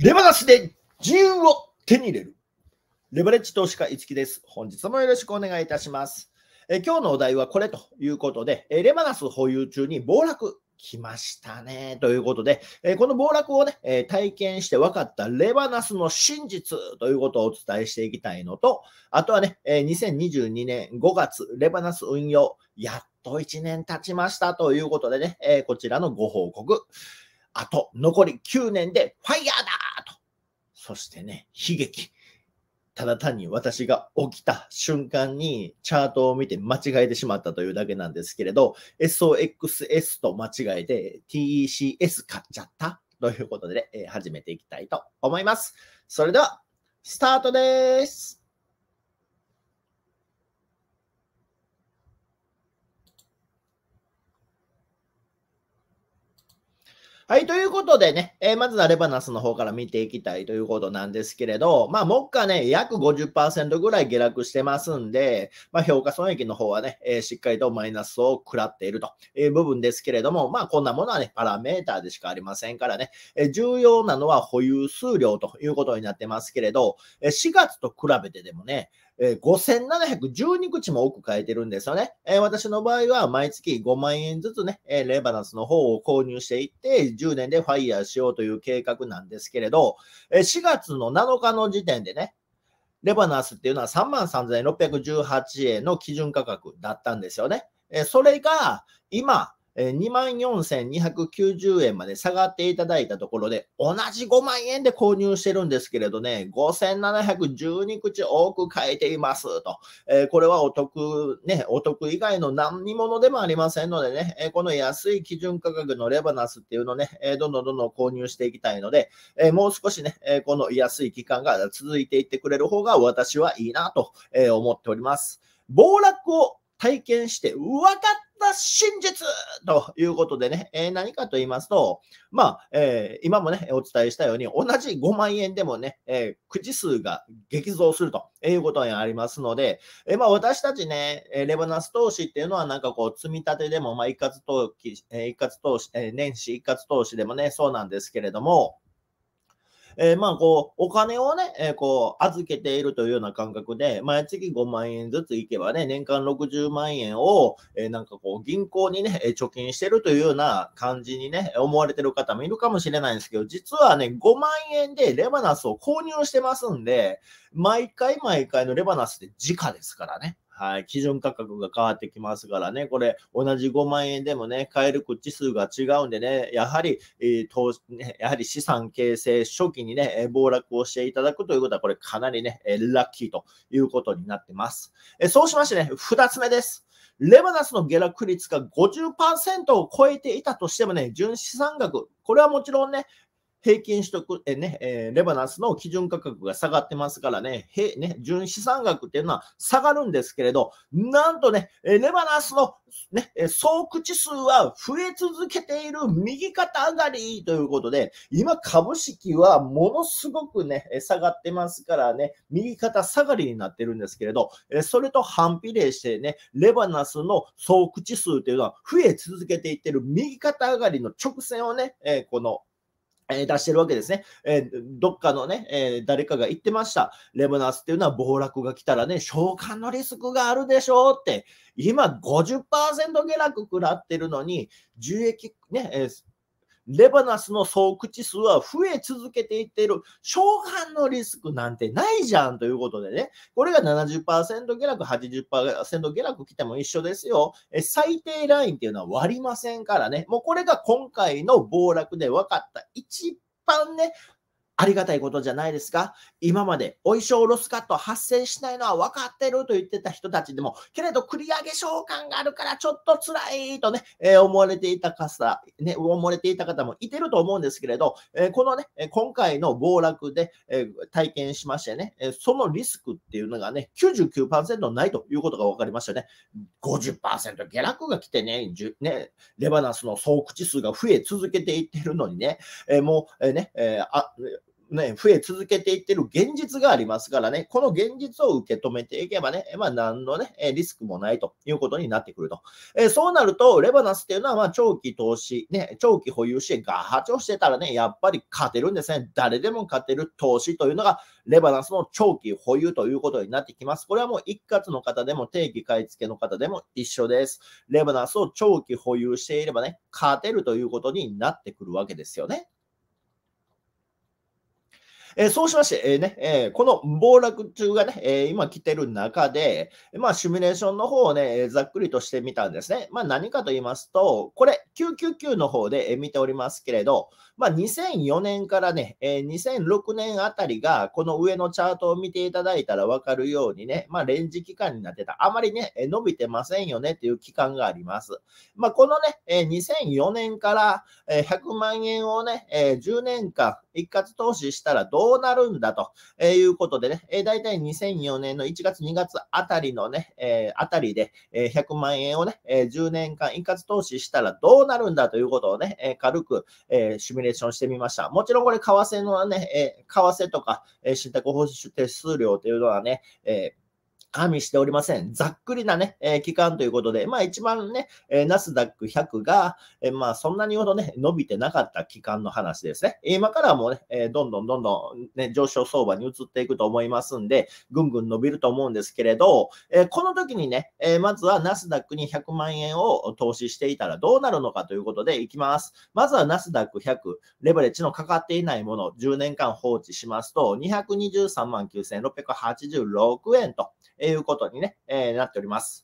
レバナしで自由を手に入れる。レバレッジ投資家、いつきです。本日もよろしくお願いいたします。え今日のお題はこれということで、えレバナス保有中に暴落来ましたね。ということで、えこの暴落をね、え体験して分かったレバナスの真実ということをお伝えしていきたいのと、あとはね、え2022年5月、レバナス運用、やっと1年経ちましたということでね、えこちらのご報告。あと、残り9年でファイヤーだそしてね、悲劇。ただ単に私が起きた瞬間にチャートを見て間違えてしまったというだけなんですけれど、SOXS と間違えて TECS 買っちゃったということで、ね、始めていきたいと思います。それでは、スタートですはい、ということでね、えー、まずはレバナスの方から見ていきたいということなんですけれど、まあ、目下ね、約50%ぐらい下落してますんで、まあ、評価損益の方はね、えー、しっかりとマイナスを食らっているという部分ですけれども、まあ、こんなものはね、パラメーターでしかありませんからね、えー、重要なのは保有数量ということになってますけれど、え4月と比べてでもね、5712口も多く買えてるんですよね。えー、私の場合は毎月5万円ずつね、えー、レバナンスの方を購入していって、10年でファイヤーしようという計画なんですけれど、え4月の7日の時点でね、レバナンスっていうのは33,618円の基準価格だったんですよね。えそれが今、え24,290円まで下がっていただいたところで、同じ5万円で購入してるんですけれどね、5,712口多く買えていますと。えー、これはお得、ね、お得以外の何物でもありませんのでね、えー、この安い基準価格のレバナスっていうのね、えどんどんどんどん購入していきたいので、えもう少しね、えこの安い期間が続いていってくれる方が私はいいなと思っております。暴落を体験して、わ、っ真実ということでね、えー、何かと言いますと、まあ、えー、今もね、お伝えしたように、同じ5万円でもね、えー、口数が激増するということにありますので、えまあ、私たちね、レバナス投資っていうのはなんかこう、積み立てでも、まあ、一括投資、一括投資、え年始一括投資でもね、そうなんですけれども、えー、まあ、こう、お金をね、えー、こう、預けているというような感覚で、毎月5万円ずついけばね、年間60万円を、えー、なんかこう、銀行にね、貯金してるというような感じにね、思われてる方もいるかもしれないんですけど、実はね、5万円でレバナスを購入してますんで、毎回毎回のレバナスって時価ですからね。はい、基準価格が変わってきますからね、これ、同じ5万円でもね、買える口数が違うんでね、やはり、えー、投資ね、やはり資産形成初期にね、暴落をしていただくということは、これかなりね、ラッキーということになってます。えそうしましてね、2つ目です。レバナスの下落率が50%を超えていたとしてもね、純資産額、これはもちろんね、平均取得、えねえレバナスの基準価格が下がってますからね、へね純資産額っていうのは下がるんですけれど、なんとね、レバナスの、ね、総口数は増え続けている右肩上がりということで、今株式はものすごくね、下がってますからね、右肩下がりになってるんですけれど、それと反比例してね、レバナスの総口数というのは増え続けていってる右肩上がりの直線をね、このえ出してるわけですね。えー、どっかのね、えー、誰かが言ってました。レバナスっていうのは暴落が来たらね、召喚のリスクがあるでしょうって。今50%下落食らってるのに、受益、ね、えー、レバナスの総口数は増え続けていっている、小反のリスクなんてないじゃんということでね、これが70%下落、80%下落来ても一緒ですよ。え最低ラインっていうのは割りませんからね、もうこれが今回の暴落で分かった一番ね、ありがたいことじゃないですか今までお衣装ロスカット発生しないのは分かってると言ってた人たちでも、けれど繰り上げ召喚があるからちょっと辛いとね、えー、思われていた方、ね、思われていた方もいてると思うんですけれど、えー、このね、今回の暴落で、えー、体験しましてね、そのリスクっていうのがね、99%ないということが分かりましたね。50%下落が来てね、ねレバナスの総口数が増え続けていってるのにね、えもう、えね、えーあね、増え続けていってる現実がありますからね、この現実を受け止めていけばね、まあ、何のね、リスクもないということになってくると。えー、そうなると、レバナスっていうのは、まあ、長期投資、ね、長期保有してガハチョしてたらね、やっぱり勝てるんですね。誰でも勝てる投資というのが、レバナスの長期保有ということになってきます。これはもう一括の方でも定期買い付けの方でも一緒です。レバナスを長期保有していればね、勝てるということになってくるわけですよね。えー、そうしまして、えー、ねえー、この暴落中がね、え今来てる中で、まあ、シミュレーションの方をね、ざっくりとしてみたんですね。まあ、何かと言いますと、これ、999の方で見ておりますけれど、まあ、2004年からね、2006年あたりが、この上のチャートを見ていただいたら分かるようにね、まあ、レンジ期間になってた。あまりね、伸びてませんよねっていう期間があります。まあ、このね、2004年から100万円をね、10年間一括投資したらどうなるんだということでね、だい大体2004年の1月、2月あたりのね、あたりで100万円をね、10年間一括投資したらどうなるんだということをね、え軽く、えシミュレーションしてみました。もちろんこれ、為替のね、え為替とか、え信託報酬手数料というのはね、えー加味しておりません。ざっくりなね、えー、期間ということで、まあ一番ね、えー、ナスダック100が、えー、まあそんなにほどね、伸びてなかった期間の話ですね。今からもね、えどんどんどんどん、ね、上昇相場に移っていくと思いますんで、ぐんぐん伸びると思うんですけれど、えこの時にね、えまずはナスダックに100万円を投資していたらどうなるのかということでいきます。まずはナスダック100、レバレッジのかかっていないもの、10年間放置しますと、223万9686円と、いうことにね、えなっております。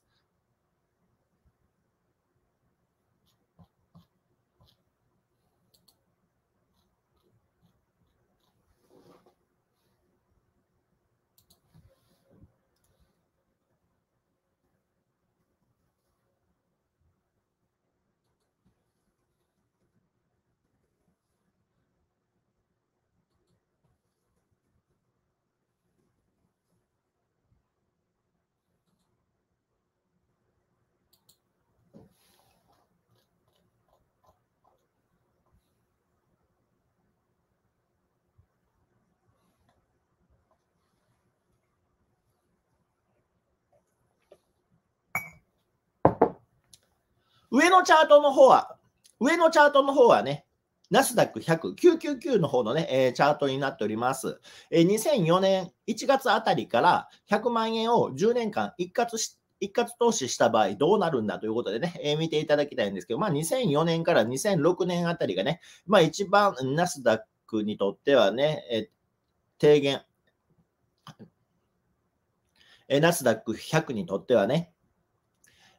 上のチャートの方は、上のチャートの方はね、ナスダック100、999の方のね、えー、チャートになっております、えー。2004年1月あたりから100万円を10年間一括し一括投資した場合どうなるんだということでね、えー、見ていただきたいんですけど、まあ、2004年から2006年あたりがね、まあ、一番ナスダックにとってはね、えー、低減、えナスダック100にとってはね、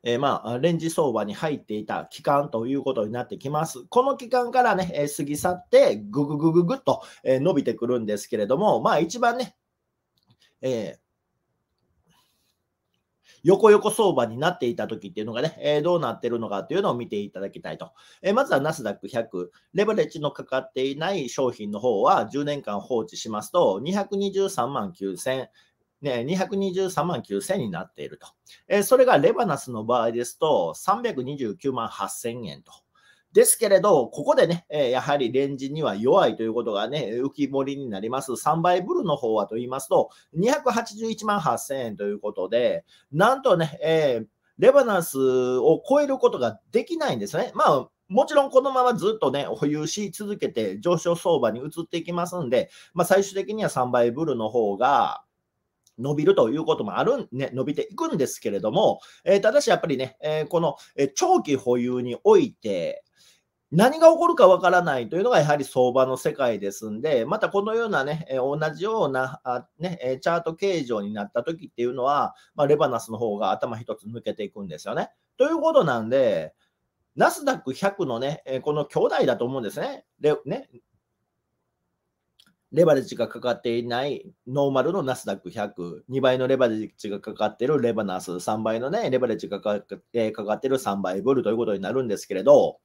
えー、まあ、レンジ相場に入っていた期間ということになってきます。この期間からね、え過ぎ去って、ぐぐぐぐぐっと、え伸びてくるんですけれども、まあ一番ね、えー横横相場になっていた時っていうのがね、えー、どうなってるのかっていうのを見ていただきたいと。えー、まずはナスダック100、レバレッジのかかっていない商品の方は10年間放置しますと、223万9000、ね、223万9000になっていると、えー、それがレバナスの場合ですと、329万8000円と。ですけれど、ここでね、えー、やはりレンジには弱いということがね、浮き彫りになります。3倍ブルの方はと言いますと、281万8000円ということで、なんとね、えー、レバナスを超えることができないんですね。まあもちろんこのままずっとね、保有し続けて上昇相場に移っていきますんで、まあ、最終的には3倍ブルの方が、伸びるということもあるん、ね、伸びていくんですけれども、えー、ただしやっぱりね、えー、この長期保有において、何が起こるかわからないというのがやはり相場の世界ですんで、またこのようなね、同じようなね、チャート形状になった時っていうのは、まあ、レバナスの方が頭一つ抜けていくんですよね。ということなんで、ナスダック100のね、この兄弟だと思うんですね。でねレバレッジがかかっていないノーマルのナスダック100、2倍のレバレッジがかかっているレバナス、3倍のね、レバレッジがかかっている3倍ブルということになるんですけれど、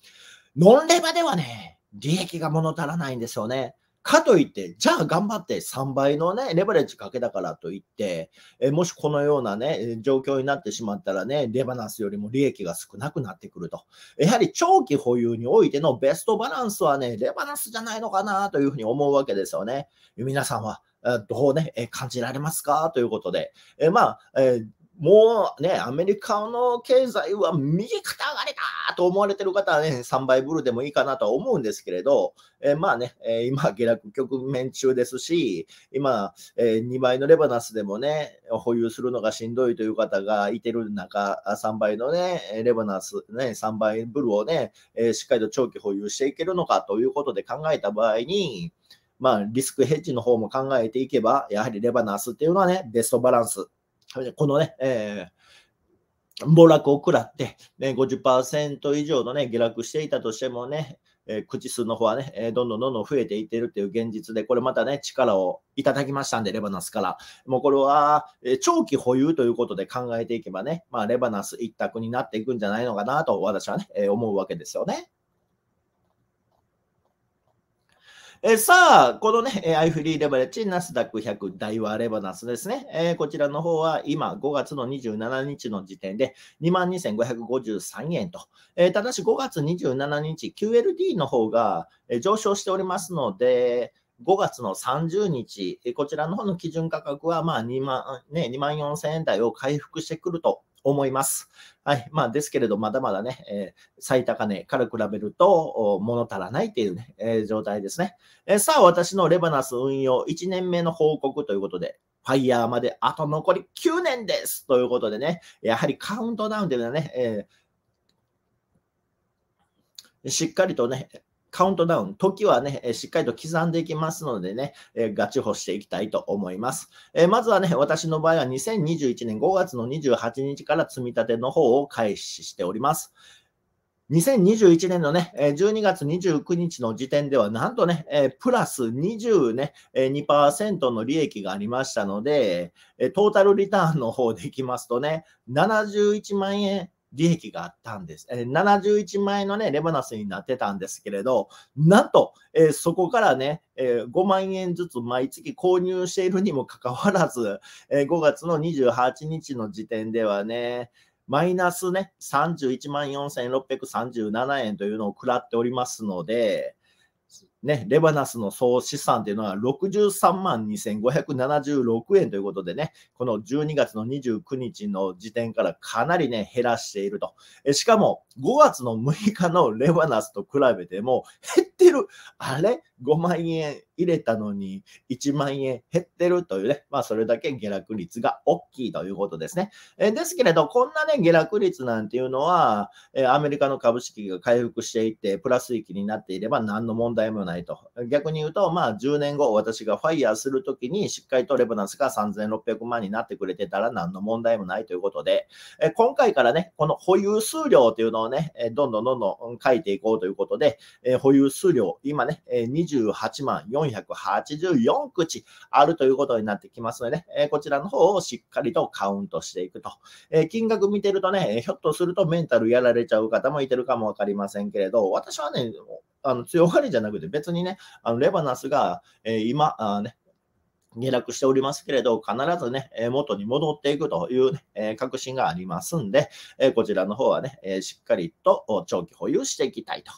ノンレバではね、利益が物足らないんですよね。かといって、じゃあ頑張って3倍のね、レバレッジかけたからといって、えもしこのようなね、状況になってしまったらね、レバナンスよりも利益が少なくなってくると。やはり長期保有においてのベストバランスはね、レバナンスじゃないのかなというふうに思うわけですよね。皆さんはどうね、感じられますかということで、えまあ、えーもうね、アメリカの経済は右肩上がりだと思われてる方はね、3倍ブルでもいいかなとは思うんですけれど、えー、まあね、えー、今、下落局面中ですし、今、えー、2倍のレバナスでもね、保有するのがしんどいという方がいてる中、3倍のね、レバナス、ね、3倍ブルをね、えしっかりと長期保有していけるのかということで考えた場合に、まあ、リスクヘッジの方も考えていけば、やはりレバナスっていうのはね、ベストバランスこのね、えー、暴落を食らって、ね、50%以上の、ね、下落していたとしてもね、えー、口数の方はね、えー、どんどんどんどん増えていってるっていう現実で、これまたね、力をいただきましたんで、レバナスから。もうこれは、え長期保有ということで考えていけばね、まあ、レバナス一択になっていくんじゃないのかなと、私はね、え思うわけですよね。えさあ、このね、iFree レバレッジ、ナスダック100、ダイワレバナスですね、えー、こちらの方は今、5月の27日の時点で22,553円と、えー、ただし5月27日、QLD の方が上昇しておりますので、5月の30日、こちらの方の基準価格はまあ2万、ね、2万4000円台を回復してくると思います。はい。まあ、ですけれど、まだまだね、えー、最高値から比べると、物足らないっていうね、えー、状態ですね、えー、さあ、私のレバナス運用1年目の報告ということで、ファイヤーまであと残り9年ですということでね、やはりカウントダウンというのはね、えーしっかりとね、カウントダウン、時はね、しっかりと刻んでいきますのでね、えー、ガチホしていきたいと思います。えー、まずはね、私の場合は2021年5月の28日から積み立ての方を開始しております。2021年のね、12月29日の時点では、なんとね、プラス2 0ね、2%の利益がありましたので、トータルリターンの方でいきますとね、71万円利益があったんです。え71万円のね、レバナスになってたんですけれど、なんと、えそこからね、え5万円ずつ毎月購入しているにもかかわらず、え5月の28日の時点ではね、マイナスね、31万4637円というのを食らっておりますので、ね、レバナスの総資産というのは63万2576円ということでね、この12月の29日の時点からかなりね、減らしていると。えしかも、5月の6日のレバナスと比べても減ってる。あれ ?5 万円入れたのに1万円減ってるというね、まあそれだけ下落率が大きいということですね。えですけれど、こんなね、下落率なんていうのは、えアメリカの株式が回復していって、プラス域になっていれば何の問題もない。ないと。逆に言うと、まあ、10年後、私がファイヤーするときに、しっかりとレブナンスが3600万になってくれてたら何の問題もないということで、え今回からね、この保有数量というのをね、どんどんどんどん書いていこうということで、え保有数量、今ね、28万484口あるということになってきますのでね、えこちらの方をしっかりとカウントしていくと。え金額見てるとね、ひょっとするとメンタルやられちゃう方もいてるかもわかりませんけれど、私はね、あの強がりじゃなくて、別にね、あのレバナスが、えー、今、あね、下落しておりますけれど、必ずね、元に戻っていくという、ね、えー、確信がありますんで、えー、こちらの方はね、えー、しっかりと長期保有していきたいと。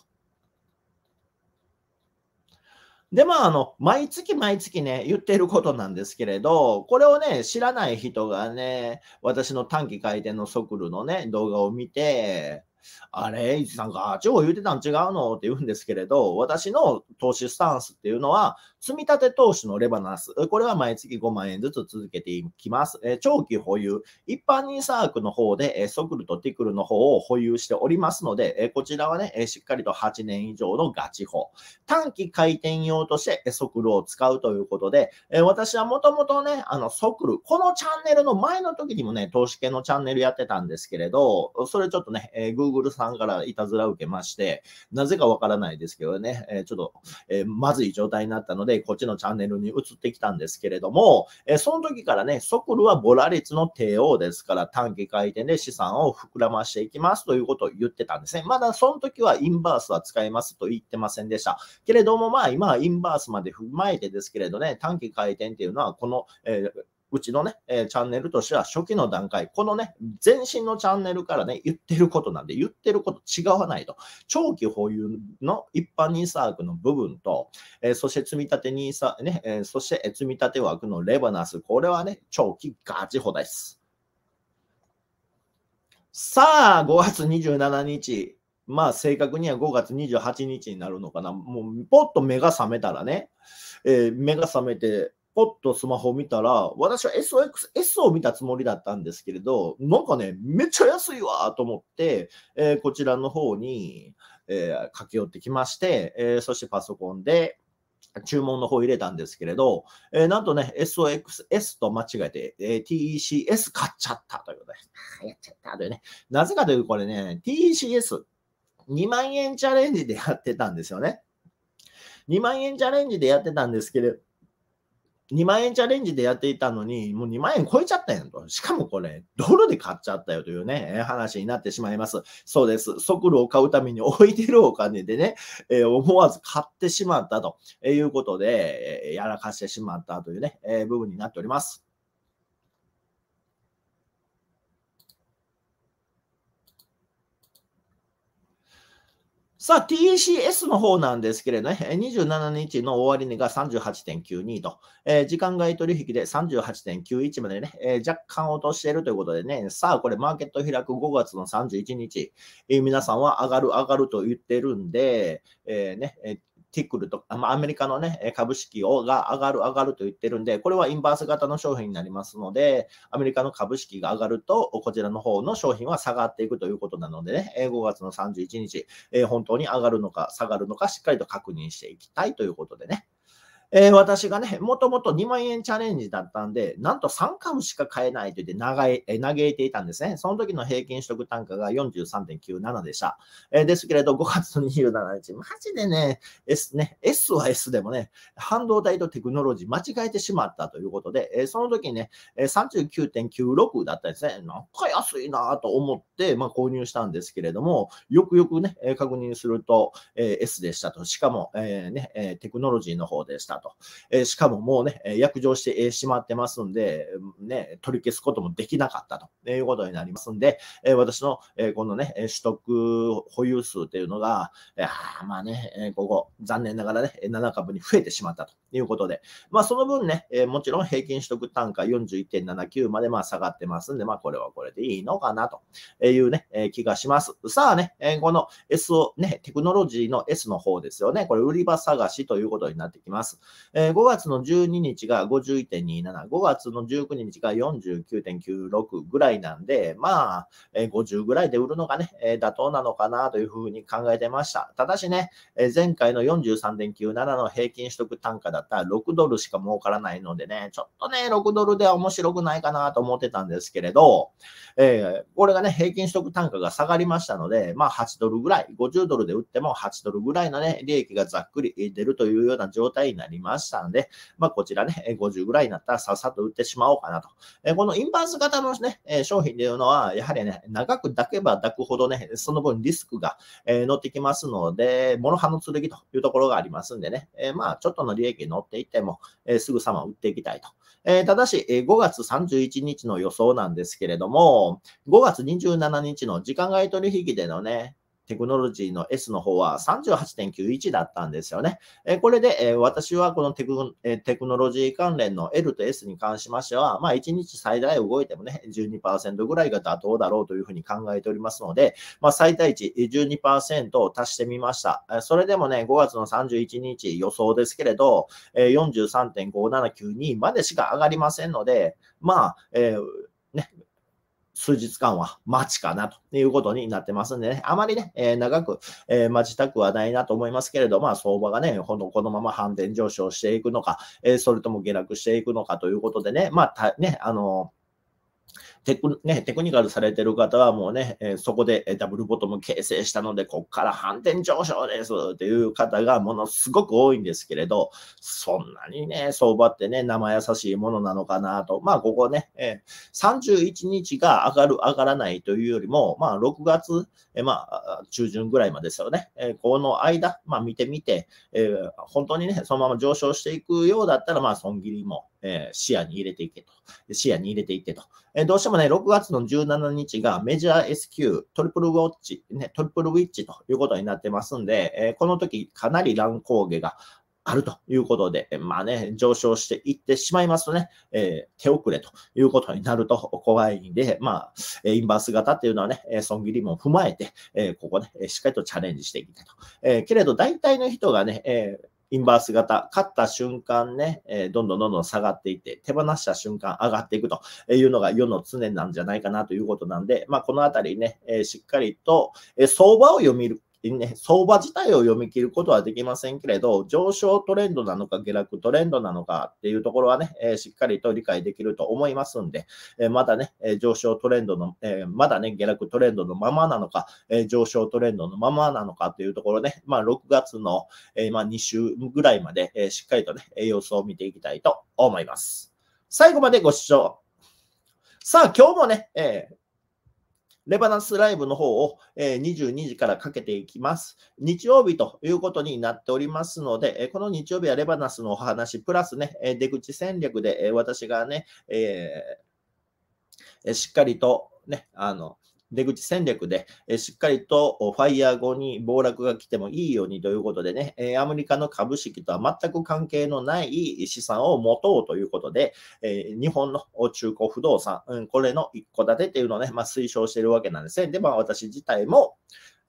で、まあ、あの、毎月毎月ね、言っていることなんですけれど、これをね、知らない人がね、私の短期回転の速度のね、動画を見て、あれ、市さんが、超を言うてたん違うのって言うんですけれど、私の投資スタンスっていうのは、積立投資のレバナス、これは毎月5万円ずつ続けていきます。えー、長期保有、一般にサークの方で、えー、ソクルとティクルの方を保有しておりますので、えー、こちらはね、えー、しっかりと8年以上のガチ法。短期回転用として、えー、ソクルを使うということで、えー、私はもともとね、あの、ソクル、このチャンネルの前の時にもね、投資系のチャンネルやってたんですけれど、それちょっとね、えー、Google さんからいたずら受けまして、なぜかわからないですけどね、えー、ちょっと、えー、まずい状態になったので、で、こっちのチャンネルに移ってきたんですけれども、えその時からね、ソクルはボラ率の帝王ですから、短期回転で資産を膨らましていきますということを言ってたんですね。まだその時はインバースは使えますと言ってませんでした。けれども、まあ今はインバースまで踏まえてですけれどね、短期回転っていうのは、この、えーうちのね、えー、チャンネルとしては初期の段階、このね、前身のチャンネルからね、言ってることなんで、言ってること違わないと。長期保有の一般 n サークの部分と、えー、そして積み立て n サー、ね、えー、そして積み立て枠のレバナス、これはね、長期ガチホです。さあ、5月27日、まあ正確には5月28日になるのかな。もう、ぽっと目が覚めたらね、えー、目が覚めて、ポッとスマホ見たら、私は SOXS を見たつもりだったんですけれど、なんかね、めっちゃ安いわと思って、えー、こちらの方に、えー、駆け寄ってきまして、えー、そしてパソコンで、注文の方入れたんですけれど、えー、なんとね、SOXS と間違えて、えー、TECS 買っちゃったということで、やっちゃったというね。なぜかというと、これね、TECS2 万円チャレンジでやってたんですよね。2万円チャレンジでやってたんですけれど、2万円チャレンジでやっていたのに、もう2万円超えちゃったやんと。しかもこれ、ドルで買っちゃったよというね、話になってしまいます。そうです。速度を買うために置いてるお金でね、えー、思わず買ってしまったということで、えー、やらかしてしまったというね、えー、部分になっております。さあ、t c s の方なんですけれどね、27日の終値が38.92と、えー、時間外取引で38.91までね、えー、若干落としているということでね、さあ、これマーケット開く5月の31日、えー、皆さんは上がる上がると言ってるんで、えー、ね、ティクルとか、まあ、アメリカの、ね、株式をが上がる、上がると言ってるんで、これはインバース型の商品になりますので、アメリカの株式が上がると、こちらの方の商品は下がっていくということなのでね、5月の31日、えー、本当に上がるのか下がるのか、しっかりと確認していきたいということでね。えー、私がね、もともと2万円チャレンジだったんで、なんと3株しか買えないと言って長い、えー、嘆いていたんですね。その時の平均取得単価が43.97でした。えー、ですけれど、5月27日、マジでね、S ね、S は S でもね、半導体とテクノロジー間違えてしまったということで、えー、その時ね、え39.96だったんですね。なんか安いなと思って、まあ、購入したんですけれども、よくよくね、確認すると、えー、S でしたと。しかも、えーね、テクノロジーの方でした。と。えー、しかももうね、約定してしまってますんで、ね、取り消すこともできなかったということになりますんで、えー、私の、えー、このね、取得保有数というのが、あまあね、えー、ここ、残念ながらね、7株に増えてしまったということで、まあその分ね、えー、もちろん平均取得単価41.79までまあ下がってますんで、まあこれはこれでいいのかなというね、えー、気がします。さあね、えー、この S をね、テクノロジーの S の方ですよね、これ売り場探しということになってきます。えー、5月の12日が51.27、5月の19日が49.96ぐらいなんで、まあ、えー、50ぐらいで売るのがね、えー、妥当なのかなというふうに考えてました。ただしね、えー、前回の43.97の平均取得単価だったら6ドルしか儲からないのでね、ちょっとね、6ドルでは面白くないかなと思ってたんですけれど、えこれがね、平均取得単価が下がりましたので、まあ8ドルぐらい、50ドルで売っても8ドルぐらいのね、利益がざっくり出るというような状態になりまりましたので、まあ、こちらね、50ぐらいになったらさっさと売ってしまおうかなと。えこのインバース型のね、え商品というのは、やはりね、長く抱けば抱くほどね、その分リスクが、え乗ってきますので、モロハの剣というところがありますんでね、えまあ、ちょっとの利益に乗っていっても、えすぐさま売っていきたいと。えただし、5月31日の予想なんですけれども、5月27日の時間外取引でのね、テクノロジーの S の方は38.91だったんですよね。えこれで、え私はこのテク,、えテクノロジー関連の L と S に関しましては、まあ、1日最大動いてもね、12%ぐらいが妥当だろうというふうに考えておりますので、まあ、最大値12%を足してみました。それでもね、5月の31日予想ですけれど、43.5792までしか上がりませんので、まあ、えー数日間は待ちかなということになってますんでね、あまりね、えー、長く、えー、待ちたくはないなと思いますけれど、まあ、相場がね、ほんこのまま反転上昇していくのか、えー、それとも下落していくのかということでね、まあ、ね、あのテク,、ね、テクニカルされてる方はもうね、えそこでダブルボトム形成したので、こっから反転上昇ですっていう方がものすごく多いんですけれど、そんなにね、相場ってね、生優しいものなのかなと。まあ、ここね、え31日が上がる、上がらないというよりも、まあ、6月、えまあ、中旬ぐらいまでですよね。えこの間、まあ、見てみて、え本当にね、そのまま上昇していくようだったら、まあ、損切りも。えー、視野に入れていけと。視野に入れていってと。えー、どうしてもね、6月の17日がメジャー S q トリプルウォッチ、ね、トリプルウィッチということになってますんで、えー、この時かなり乱高下があるということで、まあね、上昇していってしまいますとね、えー、手遅れということになると 怖いんで、まあ、インバース型っていうのはね、損切りも踏まえて、えー、ここね、しっかりとチャレンジしていきたいと。えー、けれど、大体の人がね、えーインバース型、勝った瞬間ね、えどんどんどんどん下がっていって、手放した瞬間上がっていくというのが世の常なんじゃないかなということなんで、まあ、このあたりね、えしっかりと、え相場を読みるね、相場自体を読み切ることはできませんけれど、上昇トレンドなのか下落トレンドなのかっていうところはね、えしっかりと理解できると思いますんで、えまだね、え上昇トレンドの、えまだね、下落トレンドのままなのか、え上昇トレンドのままなのかというところね、まあ、6月の、えまあ、2週ぐらいまで、えしっかりとね、様子を見ていきたいと思います。最後までご視聴。さあ、今日もね、えーレバナンスライブの方を、え22時からかけていきます。日曜日ということになっておりますので、えこの日曜日はレバナンスのお話、プラスね、え出口戦略で、え私がね、えしっかりとね、あの、出口戦略で、えしっかりとファイヤー後に暴落が来てもいいようにということでね、えアメリカの株式とは全く関係のない資産を持とうということで、え日本の中古不動産、うん、これの一戸建てっていうのをね、まあ、推奨しているわけなんですね。で、まあ私自体も、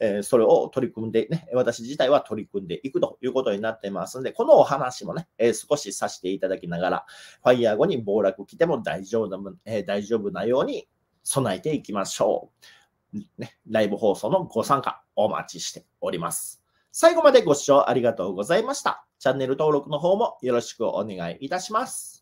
えそれを取り組んで、ね、私自体は取り組んでいくということになってますんで、このお話もね、え少しさせていただきながら、ファイヤー後に暴落来ても大丈夫な、え大丈夫なように備えていきましょう。ね、ライブ放送のご参加お待ちしております。最後までご視聴ありがとうございました。チャンネル登録の方もよろしくお願いいたします。